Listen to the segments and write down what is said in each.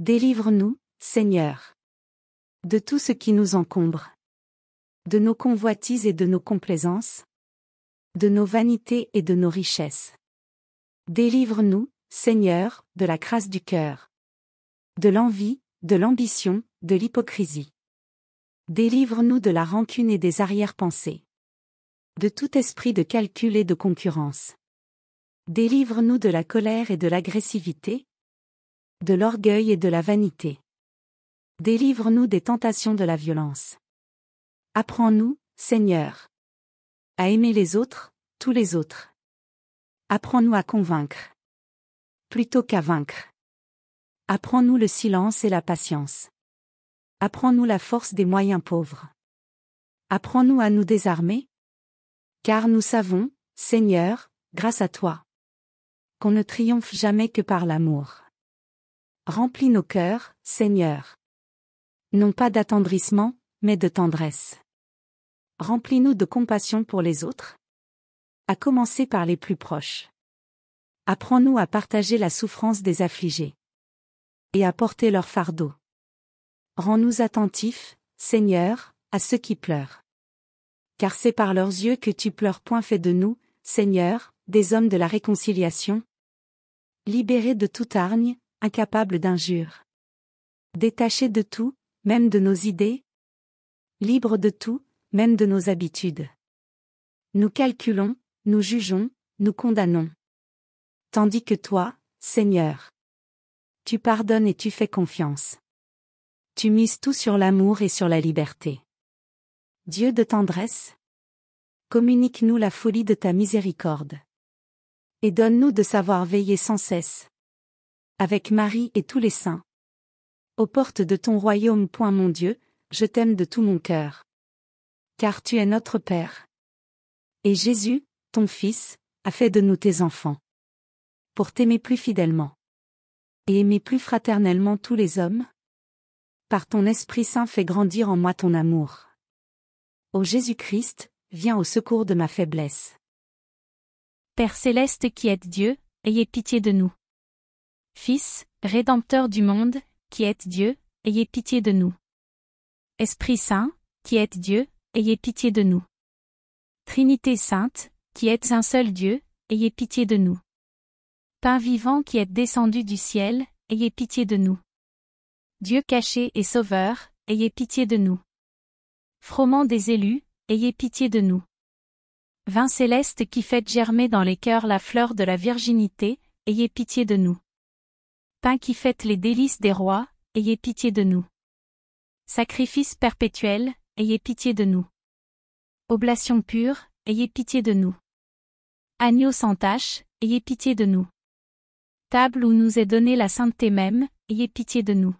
Délivre-nous, Seigneur, de tout ce qui nous encombre, de nos convoitises et de nos complaisances, de nos vanités et de nos richesses. Délivre-nous, Seigneur, de la crasse du cœur, de l'envie, de l'ambition, de l'hypocrisie. Délivre-nous de la rancune et des arrière-pensées, de tout esprit de calcul et de concurrence. Délivre-nous de la colère et de l'agressivité, de l'orgueil et de la vanité. Délivre-nous des tentations de la violence. Apprends-nous, Seigneur, à aimer les autres, tous les autres. Apprends-nous à convaincre plutôt qu'à vaincre. Apprends-nous le silence et la patience. Apprends-nous la force des moyens pauvres. Apprends-nous à nous désarmer. Car nous savons, Seigneur, grâce à toi, qu'on ne triomphe jamais que par l'amour. Remplis nos cœurs, Seigneur. Non pas d'attendrissement, mais de tendresse. Remplis-nous de compassion pour les autres, à commencer par les plus proches. Apprends-nous à partager la souffrance des affligés et à porter leur fardeau. Rends-nous attentifs, Seigneur, à ceux qui pleurent. Car c'est par leurs yeux que tu pleures. Point fait de nous, Seigneur, des hommes de la réconciliation. Libérés de toute argne incapable d'injures. Détaché de tout, même de nos idées, libre de tout, même de nos habitudes. Nous calculons, nous jugeons, nous condamnons. Tandis que toi, Seigneur, tu pardonnes et tu fais confiance. Tu mises tout sur l'amour et sur la liberté. Dieu de tendresse, communique-nous la folie de ta miséricorde. Et donne-nous de savoir veiller sans cesse avec Marie et tous les saints. Aux portes de ton royaume. point Mon Dieu, je t'aime de tout mon cœur. Car tu es notre Père. Et Jésus, ton Fils, a fait de nous tes enfants. Pour t'aimer plus fidèlement. Et aimer plus fraternellement tous les hommes. Par ton Esprit Saint fais grandir en moi ton amour. Ô Jésus-Christ, viens au secours de ma faiblesse. Père céleste qui êtes Dieu, ayez pitié de nous. Fils, Rédempteur du monde, qui êtes Dieu, ayez pitié de nous. Esprit Saint, qui êtes Dieu, ayez pitié de nous. Trinité Sainte, qui êtes un seul Dieu, ayez pitié de nous. Pain vivant qui êtes descendu du ciel, ayez pitié de nous. Dieu caché et sauveur, ayez pitié de nous. Froment des élus, ayez pitié de nous. Vin céleste qui faites germer dans les cœurs la fleur de la virginité, ayez pitié de nous pain qui fête les délices des rois, ayez pitié de nous. Sacrifice perpétuel, ayez pitié de nous. Oblation pure, ayez pitié de nous. Agneau sans tache, ayez pitié de nous. Table où nous est donnée la sainteté même, ayez pitié de nous.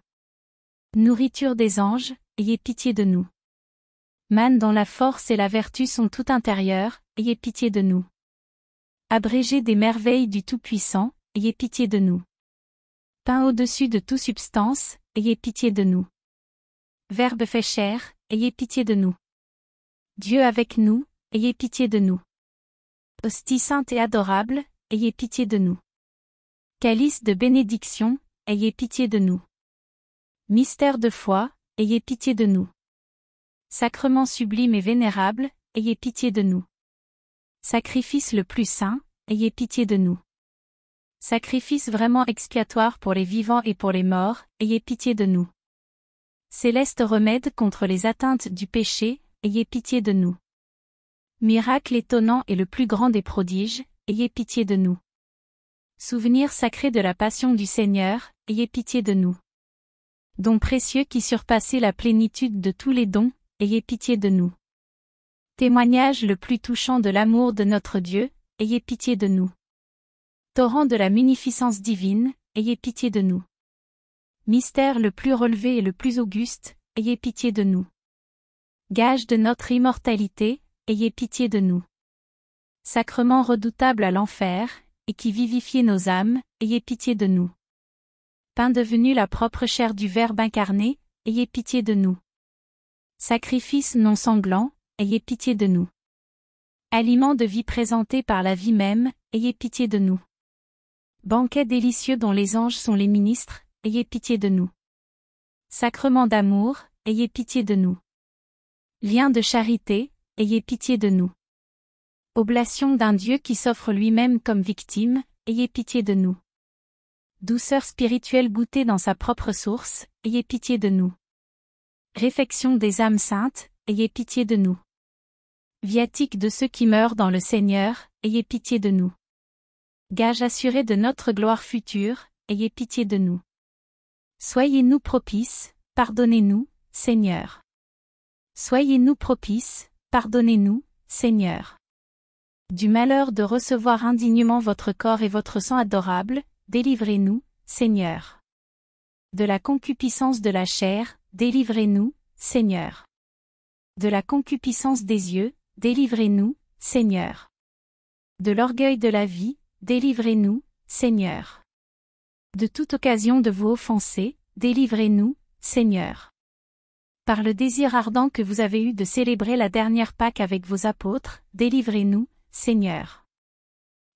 Nourriture des anges, ayez pitié de nous. Manne dont la force et la vertu sont tout intérieures, ayez pitié de nous. Abrégé des merveilles du Tout-Puissant, ayez pitié de nous. Pain au-dessus de toute substance, ayez pitié de nous. Verbe fait chair, ayez pitié de nous. Dieu avec nous, ayez pitié de nous. Hostie sainte et adorable, ayez pitié de nous. Calice de bénédiction, ayez pitié de nous. Mystère de foi, ayez pitié de nous. Sacrement sublime et vénérable, ayez pitié de nous. Sacrifice le plus saint, ayez pitié de nous. Sacrifice vraiment expiatoire pour les vivants et pour les morts, ayez pitié de nous. Céleste remède contre les atteintes du péché, ayez pitié de nous. Miracle étonnant et le plus grand des prodiges, ayez pitié de nous. Souvenir sacré de la passion du Seigneur, ayez pitié de nous. Don précieux qui surpassait la plénitude de tous les dons, ayez pitié de nous. Témoignage le plus touchant de l'amour de notre Dieu, ayez pitié de nous. Torrent de la munificence divine, ayez pitié de nous. Mystère le plus relevé et le plus auguste, ayez pitié de nous. Gage de notre immortalité, ayez pitié de nous. Sacrement redoutable à l'enfer, et qui vivifiez nos âmes, ayez pitié de nous. Pain devenu la propre chair du Verbe incarné, ayez pitié de nous. Sacrifice non sanglant, ayez pitié de nous. Aliment de vie présenté par la vie même, ayez pitié de nous. Banquet délicieux dont les anges sont les ministres, ayez pitié de nous. Sacrement d'amour, ayez pitié de nous. Lien de charité, ayez pitié de nous. Oblation d'un Dieu qui s'offre lui-même comme victime, ayez pitié de nous. Douceur spirituelle goûtée dans sa propre source, ayez pitié de nous. Réfection des âmes saintes, ayez pitié de nous. Viatique de ceux qui meurent dans le Seigneur, ayez pitié de nous. Gage assuré de notre gloire future, ayez pitié de nous. Soyez-nous propices, pardonnez-nous, Seigneur. Soyez-nous propices, pardonnez-nous, Seigneur. Du malheur de recevoir indignement votre corps et votre sang adorable, délivrez-nous, Seigneur. De la concupiscence de la chair, délivrez-nous, Seigneur. De la concupiscence des yeux, délivrez-nous, Seigneur. De l'orgueil de la vie, délivrez-nous, Seigneur. De toute occasion de vous offenser, délivrez-nous, Seigneur. Par le désir ardent que vous avez eu de célébrer la dernière Pâque avec vos apôtres, délivrez-nous, Seigneur.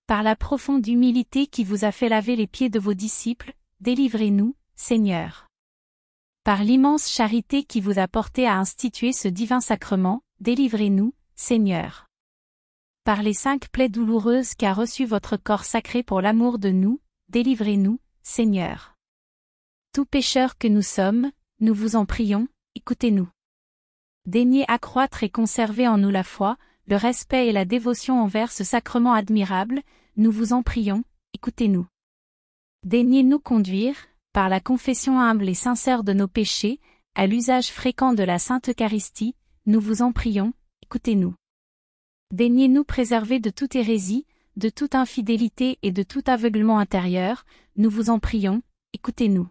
Par la profonde humilité qui vous a fait laver les pieds de vos disciples, délivrez-nous, Seigneur. Par l'immense charité qui vous a porté à instituer ce divin sacrement, délivrez-nous, Seigneur par les cinq plaies douloureuses qu'a reçues votre corps sacré pour l'amour de nous, délivrez-nous, Seigneur. Tout pécheur que nous sommes, nous vous en prions, écoutez-nous. Daignez accroître et conserver en nous la foi, le respect et la dévotion envers ce sacrement admirable, nous vous en prions, écoutez-nous. Daignez nous conduire, par la confession humble et sincère de nos péchés, à l'usage fréquent de la Sainte Eucharistie, nous vous en prions, écoutez-nous. Daignez nous préserver de toute hérésie, de toute infidélité et de tout aveuglement intérieur, nous vous en prions, écoutez-nous.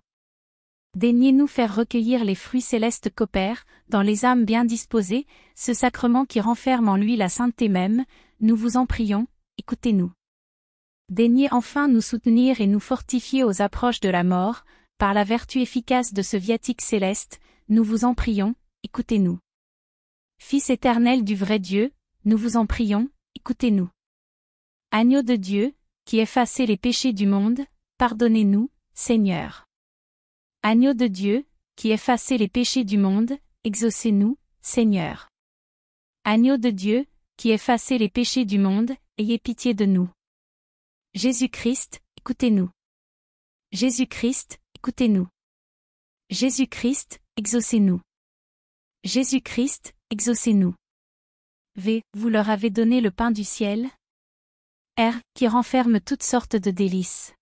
Daignez nous faire recueillir les fruits célestes qu'opère, dans les âmes bien disposées, ce sacrement qui renferme en lui la sainteté même, nous vous en prions, écoutez-nous. Daignez enfin nous soutenir et nous fortifier aux approches de la mort, par la vertu efficace de ce viatique céleste, nous vous en prions, écoutez-nous. Fils éternel du vrai Dieu, nous vous en prions, écoutez-nous. Agneau de Dieu, qui effacez les péchés du monde, pardonnez-nous, Seigneur. Agneau de Dieu, qui effacez les péchés du monde, exaucez-nous, Seigneur. Agneau de Dieu, qui effacez les péchés du monde, ayez pitié de nous. Jésus-Christ, écoutez-nous. Jésus-Christ, écoutez-nous. Jésus-Christ, exaucez-nous. Jésus-Christ, exaucez-nous. V. Vous leur avez donné le pain du ciel R. Qui renferme toutes sortes de délices.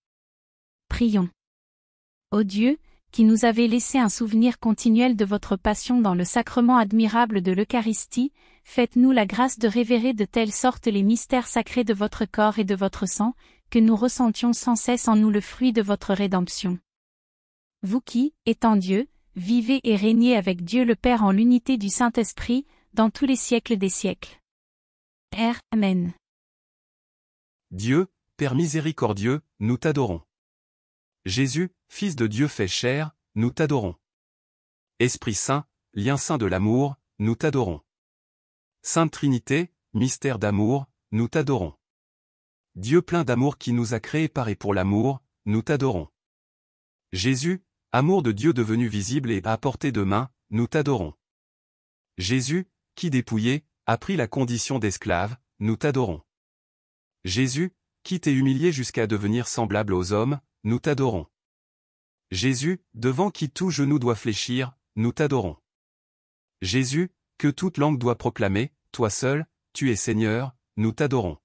Prions. Ô Dieu, qui nous avez laissé un souvenir continuel de votre passion dans le sacrement admirable de l'Eucharistie, faites-nous la grâce de révérer de telle sorte les mystères sacrés de votre corps et de votre sang, que nous ressentions sans cesse en nous le fruit de votre rédemption. Vous qui, étant Dieu, vivez et régnez avec Dieu le Père en l'unité du Saint-Esprit, dans tous les siècles des siècles. Amen. Dieu, Père miséricordieux, nous t'adorons. Jésus, Fils de Dieu fait chair, nous t'adorons. Esprit Saint, lien saint de l'amour, nous t'adorons. Sainte Trinité, mystère d'amour, nous t'adorons. Dieu plein d'amour qui nous a créés par et pour l'amour, nous t'adorons. Jésus, amour de Dieu devenu visible et apporté de main, nous t'adorons. Jésus, qui dépouillé, a pris la condition d'esclave, nous t'adorons. Jésus, qui t'est humilié jusqu'à devenir semblable aux hommes, nous t'adorons. Jésus, devant qui tout genou doit fléchir, nous t'adorons. Jésus, que toute langue doit proclamer, toi seul, tu es Seigneur, nous t'adorons.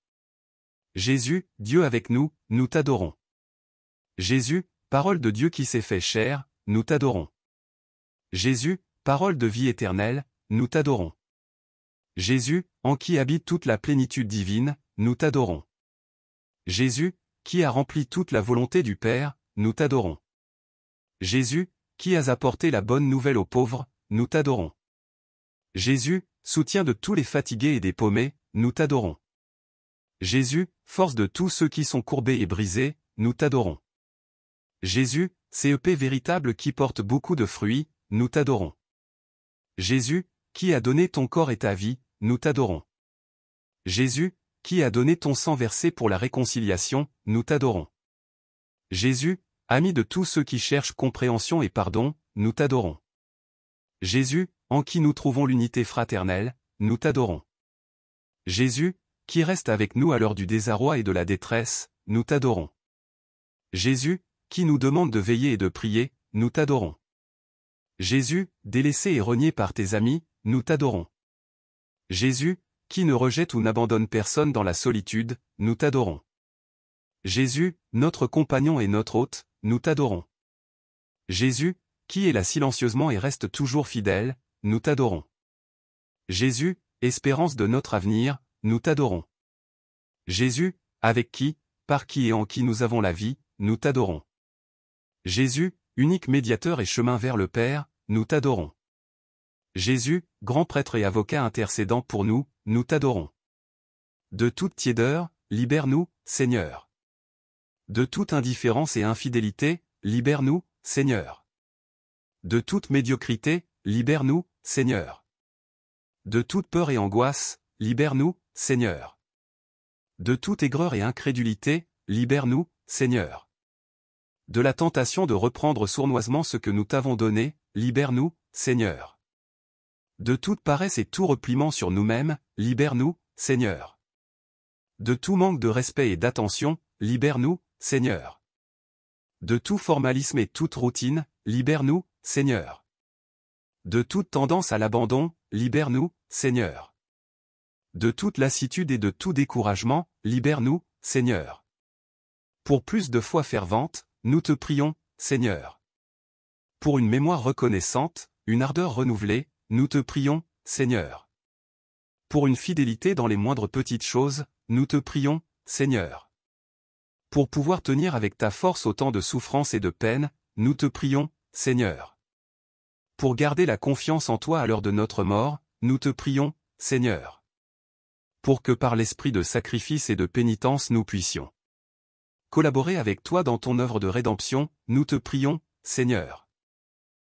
Jésus, Dieu avec nous, nous t'adorons. Jésus, parole de Dieu qui s'est fait chair, nous t'adorons. Jésus, parole de vie éternelle, nous t'adorons. Jésus, en qui habite toute la plénitude divine, nous t'adorons. Jésus, qui a rempli toute la volonté du Père, nous t'adorons. Jésus, qui as apporté la bonne nouvelle aux pauvres, nous t'adorons. Jésus, soutien de tous les fatigués et des paumés, nous t'adorons. Jésus, force de tous ceux qui sont courbés et brisés, nous t'adorons. Jésus, CEP véritable qui porte beaucoup de fruits, nous t'adorons. Jésus, qui a donné ton corps et ta vie, nous t'adorons. Jésus, qui a donné ton sang versé pour la réconciliation, nous t'adorons. Jésus, ami de tous ceux qui cherchent compréhension et pardon, nous t'adorons. Jésus, en qui nous trouvons l'unité fraternelle, nous t'adorons. Jésus, qui reste avec nous à l'heure du désarroi et de la détresse, nous t'adorons. Jésus, qui nous demande de veiller et de prier, nous t'adorons. Jésus, délaissé et renié par tes amis, nous t'adorons. Jésus, qui ne rejette ou n'abandonne personne dans la solitude, nous t'adorons. Jésus, notre compagnon et notre hôte, nous t'adorons. Jésus, qui est là silencieusement et reste toujours fidèle, nous t'adorons. Jésus, espérance de notre avenir, nous t'adorons. Jésus, avec qui, par qui et en qui nous avons la vie, nous t'adorons. Jésus, unique médiateur et chemin vers le Père, nous t'adorons. Jésus, grand prêtre et avocat intercédant pour nous, nous t'adorons. De toute tiédeur, libère-nous, Seigneur. De toute indifférence et infidélité, libère-nous, Seigneur. De toute médiocrité, libère-nous, Seigneur. De toute peur et angoisse, libère-nous, Seigneur. De toute aigreur et incrédulité, libère-nous, Seigneur. De la tentation de reprendre sournoisement ce que nous t'avons donné, libère-nous, Seigneur. De toute paresse et tout repliement sur nous-mêmes, libère-nous, Seigneur. De tout manque de respect et d'attention, libère-nous, Seigneur. De tout formalisme et toute routine, libère-nous, Seigneur. De toute tendance à l'abandon, libère-nous, Seigneur. De toute lassitude et de tout découragement, libère-nous, Seigneur. Pour plus de foi fervente, nous te prions, Seigneur. Pour une mémoire reconnaissante, une ardeur renouvelée, nous te prions, Seigneur. Pour une fidélité dans les moindres petites choses, nous te prions, Seigneur. Pour pouvoir tenir avec ta force autant de souffrances et de peines, nous te prions, Seigneur. Pour garder la confiance en toi à l'heure de notre mort, nous te prions, Seigneur. Pour que par l'esprit de sacrifice et de pénitence nous puissions collaborer avec toi dans ton œuvre de rédemption, nous te prions, Seigneur.